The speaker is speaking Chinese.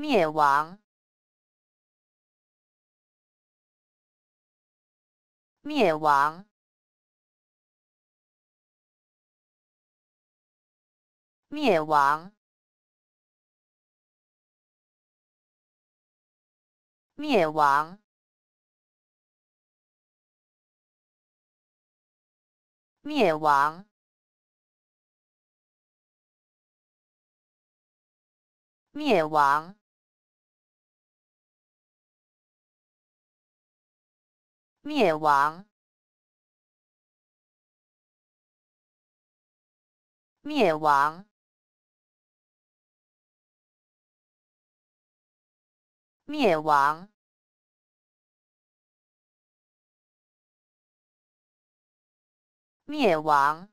灭亡！灭亡！灭亡！灭亡！灭亡！灭亡！灭亡，灭亡，灭亡，灭亡。